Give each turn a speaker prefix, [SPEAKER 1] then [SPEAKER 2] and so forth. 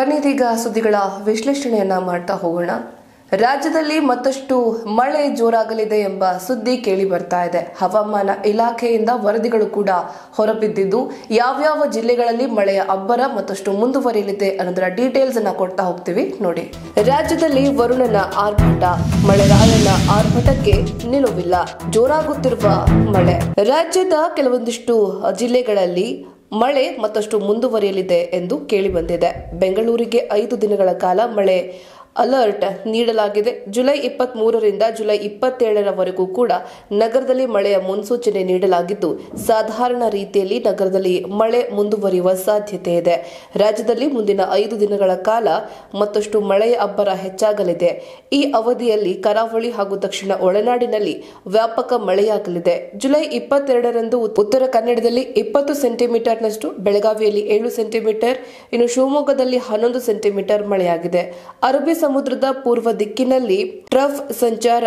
[SPEAKER 1] ಬನ್ನಿದೀಗ ಸುದ್ದಿಗಳ ವಿಶ್ಲೇಷಣೆಯನ್ನ ಮಾಡ್ತಾ ಹೋಗೋಣ ರಾಜ್ಯದಲ್ಲಿ ಮತ್ತಷ್ಟು ಮಳೆ ಜೋರಾಗಲಿದೆ ಎಂಬ ಸುದ್ದಿ ಕೇಳಿ ಬರ್ತಾ ಇದೆ ಹವಾಮಾನ ಇಲಾಖೆಯಿಂದ ವರದಿಗಳು ಕೂಡ ಹೊರಬಿದ್ದಿದ್ದು ಯಾವ್ಯಾವ ಜಿಲ್ಲೆಗಳಲ್ಲಿ ಮಳೆಯ ಅಬ್ಬರ ಮತ್ತಷ್ಟು ಮುಂದುವರಿಯಲಿದೆ ಅನ್ನೋದರ ಡೀಟೇಲ್ಸ್ ಅನ್ನ ಕೊಡ್ತಾ ಹೋಗ್ತೀವಿ ನೋಡಿ ರಾಜ್ಯದಲ್ಲಿ ವರುಣನ ಆರ್ಭಟ ಮಳೆರಾಯನ ಆರ್ಭಟಕ್ಕೆ ನಿಲುವಿಲ್ಲ ಜೋರಾಗುತ್ತಿರುವ ಮಳೆ ರಾಜ್ಯದ ಕೆಲವೊಂದಿಷ್ಟು ಜಿಲ್ಲೆಗಳಲ್ಲಿ ಮಳೆ ಮತ್ತಷ್ಟು ಮುಂದುವರಿಯಲಿದೆ ಎಂದು ಕೇಳಿಬಂದಿದೆ ಬೆಂಗಳೂರಿಗೆ ಐದು ದಿನಗಳ ಕಾಲ ಮಳೆ ಅಲರ್ಟ್ ನೀಡಲಾಗಿದೆ ಜುಲೈ ಇಪ್ಪತ್ತ್ ಮೂರರಿಂದ ಜುಲೈ ಇಪ್ಪತ್ತೇಳರವರೆಗೂ ಕೂಡ ನಗರದಲ್ಲಿ ಮಳೆಯ ಮುನ್ಸೂಚನೆ ನೀಡಲಾಗಿದ್ದು ಸಾಧಾರಣ ರೀತಿಯಲ್ಲಿ ನಗರದಲ್ಲಿ ಮಳೆ ಮುಂದುವರಿಯುವ ಸಾಧ್ಯತೆ ಇದೆ ರಾಜ್ಯದಲ್ಲಿ ಮುಂದಿನ ಐದು ದಿನಗಳ ಕಾಲ ಮತ್ತಷ್ಟು ಮಳೆಯ ಅಬ್ಬರ ಹೆಚ್ಚಾಗಲಿದೆ ಈ ಅವಧಿಯಲ್ಲಿ ಕರಾವಳಿ ಹಾಗೂ ದಕ್ಷಿಣ ಒಳನಾಡಿನಲ್ಲಿ ವ್ಯಾಪಕ ಮಳೆಯಾಗಲಿದೆ ಜುಲೈ ಇಪ್ಪತ್ತೆರಡರಂದು ಉತ್ತರ ಕನ್ನಡದಲ್ಲಿ ಇಪ್ಪತ್ತು ಸೆಂಟಿಮೀಟರ್ನಷ್ಟು ಬೆಳಗಾವಿಯಲ್ಲಿ ಏಳು ಸೆಂಟಿಮೀಟರ್ ಇನ್ನು ಶಿವಮೊಗ್ಗದಲ್ಲಿ ಹನ್ನೊಂದು ಸೆಂಟಿಮೀಟರ್ ಮಳೆಯಾಗಿದೆ ಅರಬ್ಬಿ ಸಮುದ್ರದ ಪೂರ್ವ ದಿಕ್ಕಿನಲ್ಲಿ ಟ್ರಫ್ ಸಂಚಾರ